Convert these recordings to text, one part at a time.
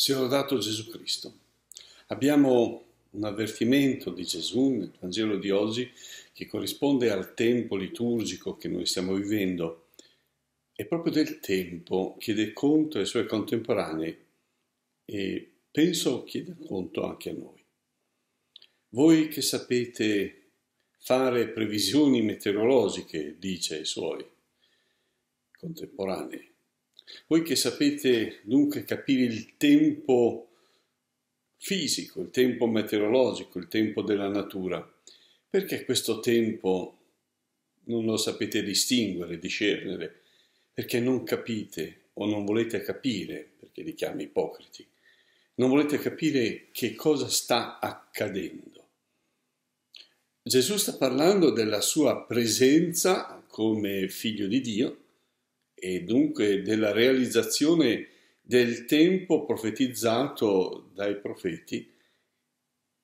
si è onorato Gesù Cristo. Abbiamo un avvertimento di Gesù nel Vangelo di oggi che corrisponde al tempo liturgico che noi stiamo vivendo. È proprio del tempo chiede conto ai suoi contemporanei e penso chieda conto anche a noi. Voi che sapete fare previsioni meteorologiche, dice ai suoi contemporanei, voi che sapete dunque capire il tempo fisico, il tempo meteorologico, il tempo della natura, perché questo tempo non lo sapete distinguere, discernere? Perché non capite o non volete capire, perché li chiami ipocriti, non volete capire che cosa sta accadendo. Gesù sta parlando della sua presenza come figlio di Dio e dunque della realizzazione del tempo profetizzato dai profeti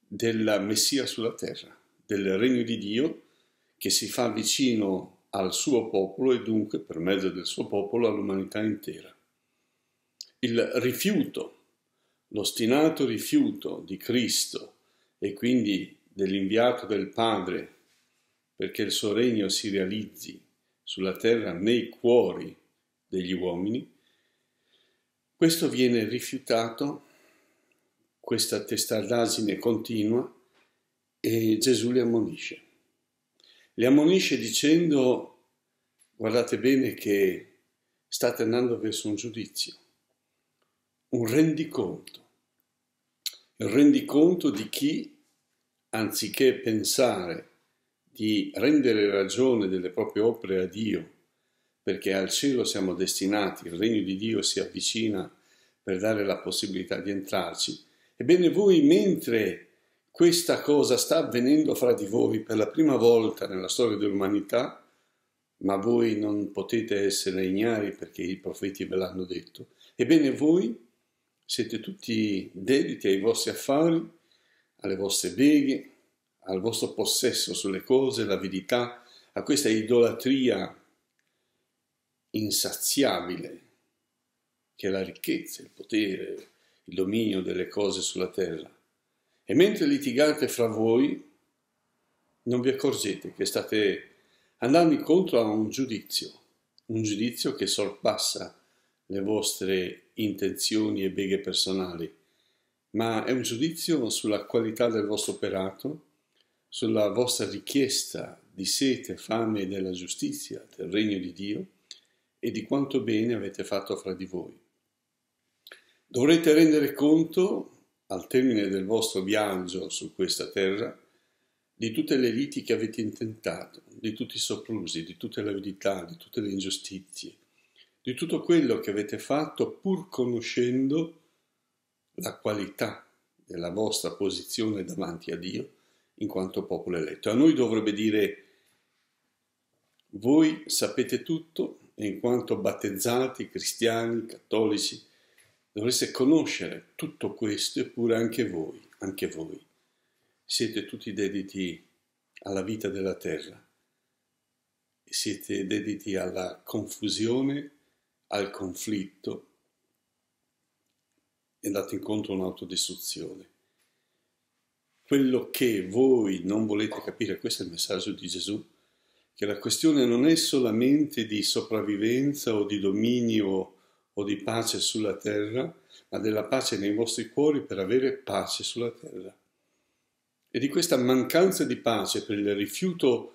della Messia sulla terra, del regno di Dio che si fa vicino al suo popolo e dunque per mezzo del suo popolo all'umanità intera. Il rifiuto, l'ostinato rifiuto di Cristo e quindi dell'inviato del Padre perché il suo regno si realizzi sulla terra nei cuori degli uomini, questo viene rifiutato, questa testardaggine continua, e Gesù le ammonisce. Le ammonisce dicendo, guardate bene che state andando verso un giudizio, un rendiconto, il rendiconto di chi, anziché pensare di rendere ragione delle proprie opere a Dio perché al cielo siamo destinati, il regno di Dio si avvicina per dare la possibilità di entrarci. Ebbene voi, mentre questa cosa sta avvenendo fra di voi per la prima volta nella storia dell'umanità, ma voi non potete essere ignari perché i profeti ve l'hanno detto, ebbene voi siete tutti dediti ai vostri affari, alle vostre beghe, al vostro possesso sulle cose, l'avidità, a questa idolatria insaziabile che è la ricchezza, il potere, il dominio delle cose sulla terra. E mentre litigate fra voi, non vi accorgete che state andando incontro a un giudizio, un giudizio che sorpassa le vostre intenzioni e beghe personali, ma è un giudizio sulla qualità del vostro operato, sulla vostra richiesta di sete, fame della giustizia, del regno di Dio, e di quanto bene avete fatto fra di voi. Dovrete rendere conto, al termine del vostro viaggio su questa terra, di tutte le liti che avete intentato, di tutti i soprusi, di tutte le avidità, di tutte le ingiustizie, di tutto quello che avete fatto pur conoscendo la qualità della vostra posizione davanti a Dio in quanto popolo eletto. A noi dovrebbe dire voi sapete tutto, in quanto battezzati, cristiani, cattolici, dovreste conoscere tutto questo, eppure anche voi, anche voi, siete tutti dediti alla vita della terra, siete dediti alla confusione, al conflitto, e andate incontro a un'autodistruzione. Quello che voi non volete capire, questo è il messaggio di Gesù, che la questione non è solamente di sopravvivenza o di dominio o di pace sulla terra, ma della pace nei vostri cuori per avere pace sulla terra. E di questa mancanza di pace per il rifiuto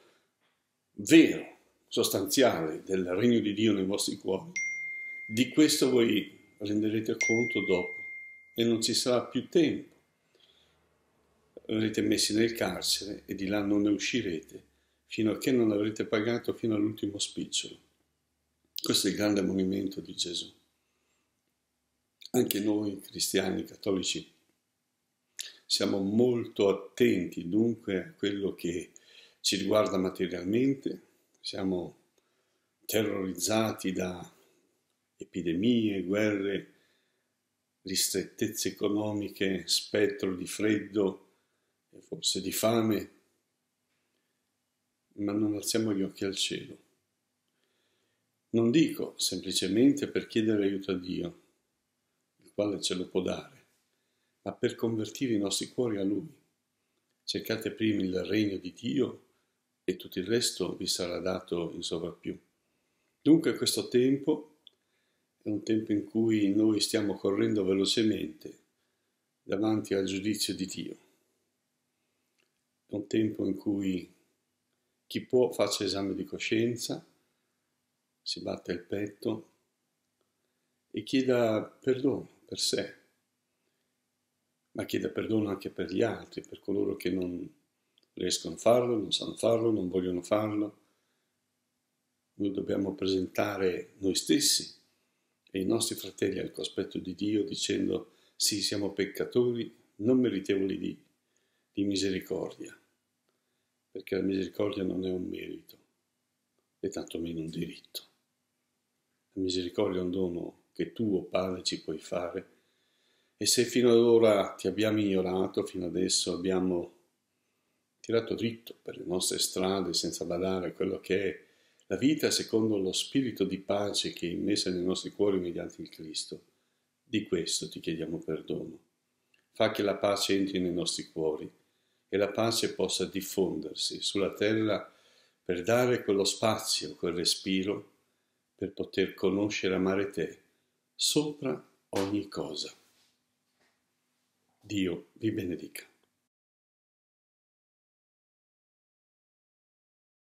vero, sostanziale del regno di Dio nei vostri cuori, di questo voi renderete conto dopo e non ci sarà più tempo. Verrete messi nel carcere e di là non ne uscirete fino a che non avrete pagato fino all'ultimo spicciolo. Questo è il grande movimento di Gesù. Anche noi cristiani cattolici siamo molto attenti dunque a quello che ci riguarda materialmente, siamo terrorizzati da epidemie, guerre, ristrettezze economiche, spettro di freddo e forse di fame, ma non alziamo gli occhi al cielo. Non dico semplicemente per chiedere aiuto a Dio, il quale ce lo può dare, ma per convertire i nostri cuori a Lui. Cercate prima il regno di Dio e tutto il resto vi sarà dato in sovrappiù. Dunque questo tempo è un tempo in cui noi stiamo correndo velocemente davanti al giudizio di Dio. È un tempo in cui chi può faccia esame di coscienza, si batte il petto e chieda perdono per sé, ma chieda perdono anche per gli altri, per coloro che non riescono a farlo, non sanno farlo, non vogliono farlo. Noi dobbiamo presentare noi stessi e i nostri fratelli al cospetto di Dio dicendo sì, siamo peccatori, non meritevoli di, di misericordia perché la misericordia non è un merito e tantomeno un diritto. La misericordia è un dono che tu, o Padre, ci puoi fare e se fino ad ora ti abbiamo ignorato, fino adesso abbiamo tirato dritto per le nostre strade senza badare a quello che è la vita secondo lo spirito di pace che è immessa nei nostri cuori mediante il Cristo, di questo ti chiediamo perdono. Fa che la pace entri nei nostri cuori che la pace possa diffondersi sulla terra per dare quello spazio, quel respiro, per poter conoscere e amare te sopra ogni cosa. Dio vi benedica.